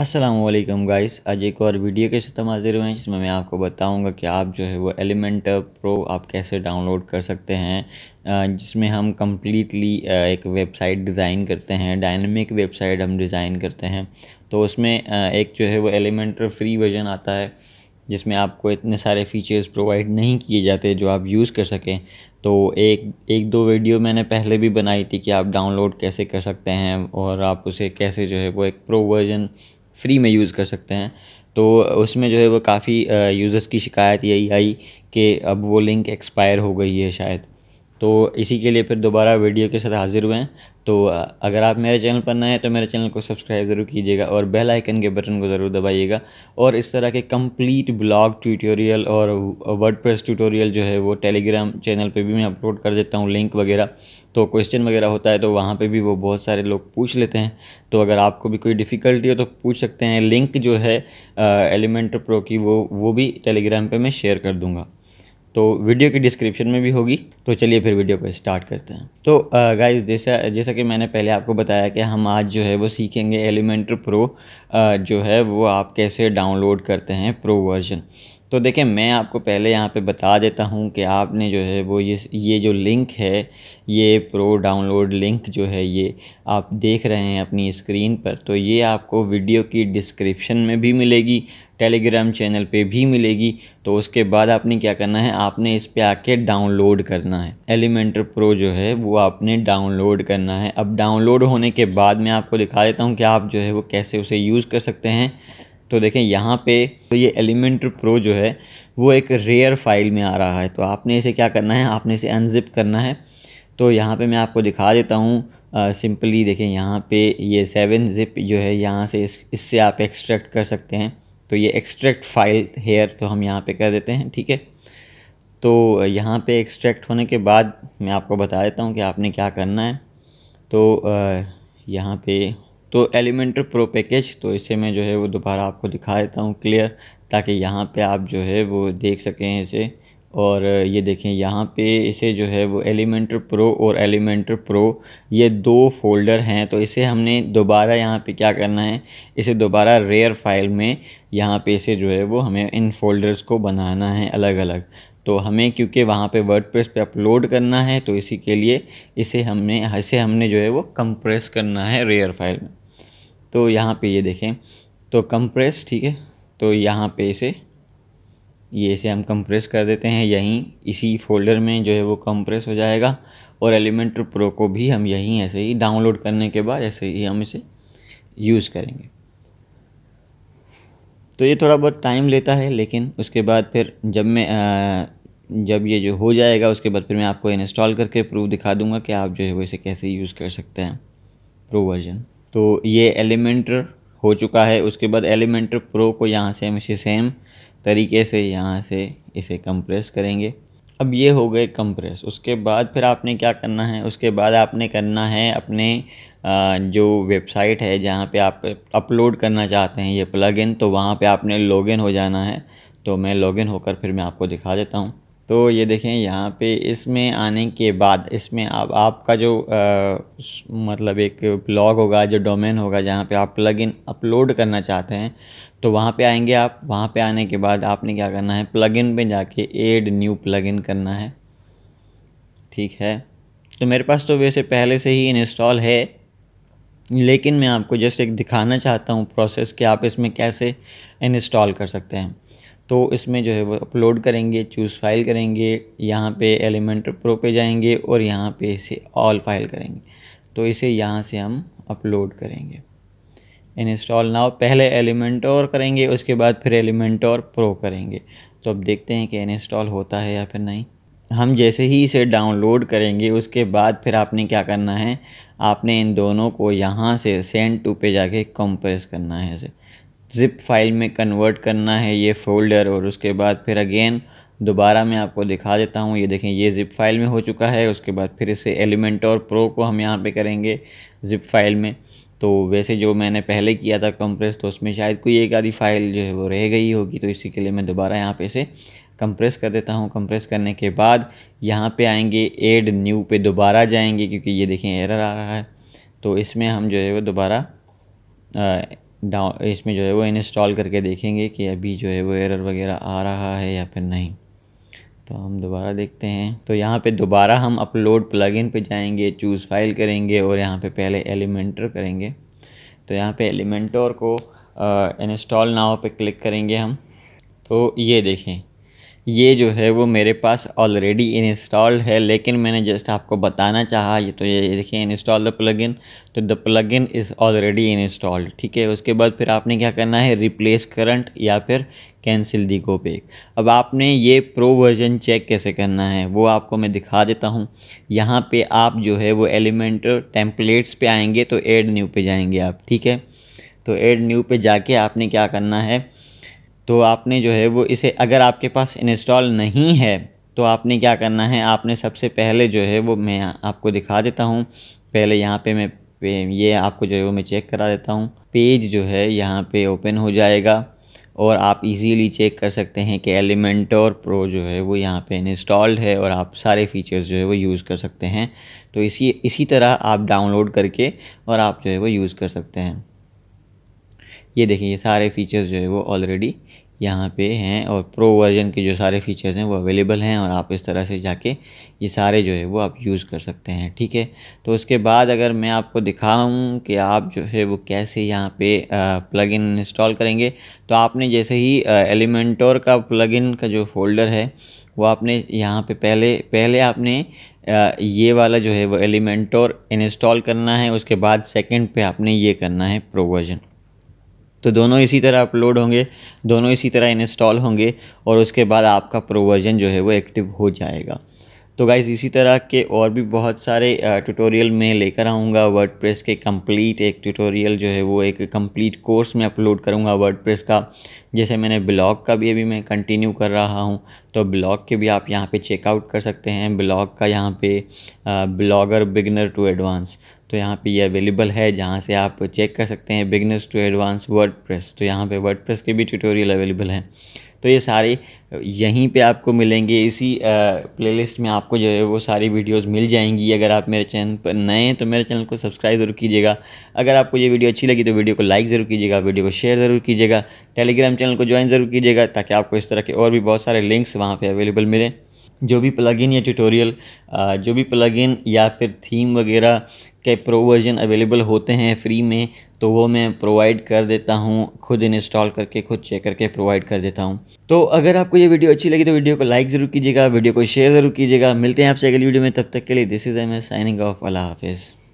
Aslam guys आज एक और वीडियो के साथ हाजिर हुए हैं जिसमें मैं आपको बताऊंगा कि आप जो है वो एलिमेंट प्रो आप कैसे डाउनलोड कर सकते हैं जिसमें हम कम्प्लीटली एक वेबसाइट डिज़ाइन करते हैं डायनमिक वेबसाइट हम डिज़ाइन करते हैं तो उसमें एक जो है वो एलिमेंट फ्री वर्जन आता है जिसमें आपको इतने सारे फीचर्स प्रोवाइड नहीं किए जाते जो आप यूज़ कर सकें तो एक एक दो वीडियो मैंने पहले भी बनाई थी कि आप डाउनलोड कैसे कर सकते हैं और आप उसे कैसे जो है वो एक प्रो वर्जन फ्री में यूज़ कर सकते हैं तो उसमें जो है वो काफ़ी यूज़र्स की शिकायत यही आई कि अब वो लिंक एक्सपायर हो गई है शायद तो इसी के लिए फिर दोबारा वीडियो के साथ हाज़िर हुए हैं तो अगर आप मेरे चैनल पर नए हैं तो मेरे चैनल को सब्सक्राइब ज़रूर कीजिएगा और बेल आइकन के बटन को ज़रूर दबाइएगा और इस तरह के कंप्लीट ब्लॉग ट्यूटोरियल और वर्डप्रेस ट्यूटोरियल जो है वो टेलीग्राम चैनल पे भी मैं अपलोड कर देता हूँ लिंक वगैरह तो क्वेश्चन वगैरह होता है तो वहाँ पर भी वो बहुत सारे लोग पूछ लेते हैं तो अगर आपको भी कोई डिफ़िकल्टी हो तो पूछ सकते हैं लिंक जो है एलिमेंटर प्रो की वो वो भी टेलीग्राम पर मैं शेयर कर दूँगा तो वीडियो की डिस्क्रिप्शन में भी होगी तो चलिए फिर वीडियो को स्टार्ट करते हैं तो गाइस जैसा जैसा कि मैंने पहले आपको बताया कि हम आज जो है वो सीखेंगे एलिमेंटर प्रो जो है वो आप कैसे डाउनलोड करते हैं प्रो वर्जन तो देखें मैं आपको पहले यहाँ पे बता देता हूँ कि आपने जो है वो ये ये जो लिंक है ये प्रो डाउनलोड लिंक जो है ये आप देख रहे हैं अपनी स्क्रीन पर तो ये आपको वीडियो की डिस्क्रिप्शन में भी मिलेगी टेलीग्राम चैनल पे भी मिलेगी तो उसके बाद आपने क्या करना है आपने इस पर आके डाउनलोड करना है एलिमेंटर प्रो जो है वो आपने डाउनलोड करना है अब डाउनलोड होने के बाद मैं आपको दिखा देता हूँ कि आप जो है वो कैसे उसे यूज़ कर सकते हैं तो देखें यहाँ पे तो ये एलिमेंट प्रो जो है वो एक रेयर फाइल में आ रहा है तो आपने इसे क्या करना है आपने इसे अनजिप करना है तो यहाँ पे मैं आपको दिखा देता हूँ सिंपली देखें यहाँ पे ये सेवन जिप जो है यहाँ से इस इससे आप एक्सट्रैक्ट कर सकते हैं तो ये एक्सट्रैक्ट फाइल हेयर तो हम यहाँ पे कर देते हैं ठीक है तो यहाँ पे एक्सट्रैक्ट होने के बाद मैं आपको बता देता हूँ कि आपने क्या करना है तो यहाँ पे तो एलिमेंटर प्रो पैकेज तो इसे मैं जो है वो दोबारा आपको दिखा देता हूँ क्लियर ताकि यहाँ पे आप जो है वो देख सकें इसे और ये देखें यहाँ पे इसे जो है वो एलिमेंटर प्रो और एलिमेंटर प्रो ये दो फोल्डर हैं तो इसे हमने दोबारा यहाँ पे क्या करना है इसे दोबारा रेयर फाइल में यहाँ पे इसे जो है वो हमें इन फोल्डर्स को बनाना है अलग अलग तो हमें क्योंकि वहाँ पे प्रेस पे अपलोड करना है तो इसी के लिए इसे हमने इसे हमने जो है वो कंप्रेस करना है रेयर फाइल में तो यहाँ पे ये देखें तो कंप्रेस ठीक है तो यहाँ पे इसे ये इसे हम कंप्रेस कर देते हैं यहीं इसी फोल्डर में जो है वो कंप्रेस हो जाएगा और एलिमेंटर प्रो को भी हम यहीं ऐसे ही डाउनलोड करने के बाद ऐसे ही हम इसे यूज़ करेंगे तो ये थोड़ा बहुत टाइम लेता है लेकिन उसके बाद फिर जब मैं आ, जब ये जो हो जाएगा उसके बाद फिर मैं आपको इंस्टॉल करके प्रूफ दिखा दूंगा कि आप जो है वो इसे कैसे यूज़ कर सकते हैं प्रो वर्जन तो ये एलिमेंटर हो चुका है उसके बाद एलिमेंटर प्रो को यहाँ से हम इसे सेम तरीके से यहाँ से इसे कंप्रेस करेंगे अब ये हो गए कंप्रेस उसके बाद फिर आपने क्या करना है उसके बाद आपने करना है अपने जो वेबसाइट है जहाँ पे आप अपलोड करना चाहते हैं ये प्लगइन तो वहाँ पे आपने लॉगिन हो जाना है तो मैं लॉगिन होकर फिर मैं आपको दिखा देता हूँ तो ये देखें यहाँ पे इसमें आने के बाद इसमें आप आपका जो आ, मतलब एक ब्लॉग होगा जो डोमेन होगा जहाँ पे आप प्लगइन अपलोड करना चाहते हैं तो वहाँ पे आएंगे आप वहाँ पे आने के बाद आपने क्या करना है प्लगइन पे जाके एड न्यू प्लगइन करना है ठीक है तो मेरे पास तो वैसे पहले से ही इंस्टॉल है लेकिन मैं आपको जस्ट एक दिखाना चाहता हूँ प्रोसेस कि आप इसमें कैसे इंस्टॉल कर सकते हैं तो इसमें जो है वो अपलोड करेंगे चूज़ फाइल करेंगे यहाँ पे एलिमेंट प्रो पे जाएंगे और यहाँ पे इसे ऑल फाइल करेंगे तो इसे यहाँ से हम अपलोड करेंगे इंस्टॉल नाउ पहले एलिमेंट और करेंगे उसके बाद फिर एलिमेंट और प्रो करेंगे तो अब देखते हैं कि इंस्टॉल होता है या फिर नहीं हम जैसे ही इसे डाउनलोड करेंगे उसके बाद फिर आपने क्या करना है आपने इन दोनों को यहाँ से सेंड टू पे जाके कंप्रेस करना है इसे ज़िप फाइल में कन्वर्ट करना है ये फ़ोल्डर और उसके बाद फिर अगेन दोबारा मैं आपको दिखा देता हूँ ये देखें ये ज़िप फाइल में हो चुका है उसके बाद फिर इसे एलिमेंट और प्रो को हम यहाँ पे करेंगे ज़िप फाइल में तो वैसे जो मैंने पहले किया था कंप्रेस तो उसमें शायद कोई एक आधी फाइल जो है वो रह गई होगी तो इसी के लिए मैं दोबारा यहाँ पे इसे कंप्रेस कर देता हूँ कंप्रेस करने के बाद यहाँ पे आएंगे एड न्यू पे दोबारा जाएंगे क्योंकि ये देखें एरर आ रहा है तो इसमें हम जो है वो दोबारा डाउन इसमें जो है वो इंस्टॉल करके देखेंगे कि अभी जो है वो एरर वगैरह आ रहा है या फिर नहीं तो हम दोबारा देखते हैं तो यहाँ पे दोबारा हम अपलोड प्लगइन पे जाएंगे चूज़ फाइल करेंगे और यहाँ पे पहले एलिमेंटर करेंगे तो यहाँ पे एलिमेंटर को इंस्टॉल नाव पे क्लिक करेंगे हम तो ये देखें ये जो है वो मेरे पास ऑलरेडी इंस्टॉल्ड है लेकिन मैंने जस्ट आपको बताना चाहा ये तो ये देखिए इंस्टॉल द प्लगइन तो the plugin is already installed ठीक है उसके बाद फिर आपने क्या करना है रिप्लेस करंट या फिर कैंसिल दी गो पे अब आपने ये प्रो वर्जन चेक कैसे करना है वो आपको मैं दिखा देता हूँ यहाँ पे आप जो है वो एलिमेंट टेम्पलेट्स पे आएंगे तो एड न्यू पे जाएंगे आप ठीक है तो एड न्यू पे जाके आपने क्या करना है तो आपने जो है वो इसे अगर आपके पास इंस्टॉल नहीं है तो आपने क्या करना है आपने सबसे पहले जो है वो मैं आपको दिखा देता हूँ पहले यहाँ पे मैं पे ये आपको जो है वो मैं चेक करा देता हूँ पेज जो है यहाँ पे ओपन हो जाएगा और आप इजीली चेक कर सकते हैं कि एलिमेंटोर प्रो जो है वो यहाँ पे इंस्टॉल्ड है और आप सारे फीचर्स जो है वो यूज़ कर सकते हैं तो इसी इसी तरह आप डाउनलोड करके और आप जो है वो यूज़ कर सकते हैं ये देखिए ये सारे फीचर्स जो है वो ऑलरेडी यहाँ पे हैं और प्रो वर्जन के जो सारे फीचर्स हैं वो अवेलेबल हैं और आप इस तरह से जाके ये सारे जो है वो आप यूज़ कर सकते हैं ठीक है तो उसके बाद अगर मैं आपको दिखाऊं कि आप जो है वो कैसे यहाँ पे प्लग इन इंस्टॉल करेंगे तो आपने जैसे ही एलिमेंटोर का प्लग इन का जो फोल्डर है वो आपने यहाँ पे पहले पहले आपने ये वाला जो है वो एलिमेंटोर इंस्टॉल करना है उसके बाद सेकेंड पर आपने ये करना है प्रो वर्जन तो दोनों इसी तरह अपलोड होंगे दोनों इसी तरह इंस्टॉल होंगे और उसके बाद आपका प्रो वर्जन जो है वो एक्टिव हो जाएगा तो गाइज़ इसी तरह के और भी बहुत सारे ट्यूटोरियल में लेकर आऊँगा वर्ड के कंप्लीट एक ट्यूटोरियल जो है वो एक कंप्लीट कोर्स में अपलोड करूँगा वर्ड का जैसे मैंने ब्लॉग का भी अभी मैं कंटिन्यू कर रहा हूँ तो ब्लॉग के भी आप यहाँ पे चेकआउट कर सकते हैं ब्लॉग का यहाँ पे ब्लॉगर बिगनर टू एडवांस तो यहाँ पे ये अवेलेबल है जहाँ से आप चेक कर सकते हैं बिगनर्स टू एडवांस वर्ड तो यहाँ पे वर्ड के भी ट्यूटोरियल अवेलेबल हैं तो ये सारे यहीं पे आपको मिलेंगे इसी प्लेलिस्ट में आपको जो है वो सारी वीडियोस मिल जाएंगी अगर आप मेरे चैनल पर नए हैं तो मेरे चैनल को सब्सक्राइब ज़रूर कीजिएगा अगर आपको ये वीडियो अच्छी लगी तो वीडियो को लाइक ज़रूर कीजिएगा वीडियो को शेयर ज़रूर कीजिएगा टेलीग्राम चैनल को ज्वाइन ज़रूर कीजिएगा ताकि आपको इस तरह के और भी बहुत सारे लिंक्स वहाँ पर अवेलेबल मिलें जो भी प्लगइन या ट्यूटोरियल जो भी प्लगइन या फिर थीम वगैरह के प्रो वर्जन अवेलेबल होते हैं फ्री में तो वो मैं प्रोवाइड कर देता हूँ खुद इंस्टॉल करके खुद चेक करके प्रोवाइड कर देता हूँ तो अगर आपको ये वीडियो अच्छी लगी तो वीडियो को लाइक ज़रूर कीजिएगा वीडियो को शेयर ज़रूर कीजिएगा मिलते हैं आपसे अगली वीडियो में तब तक के लिए this is am me signing off अला हाफिज़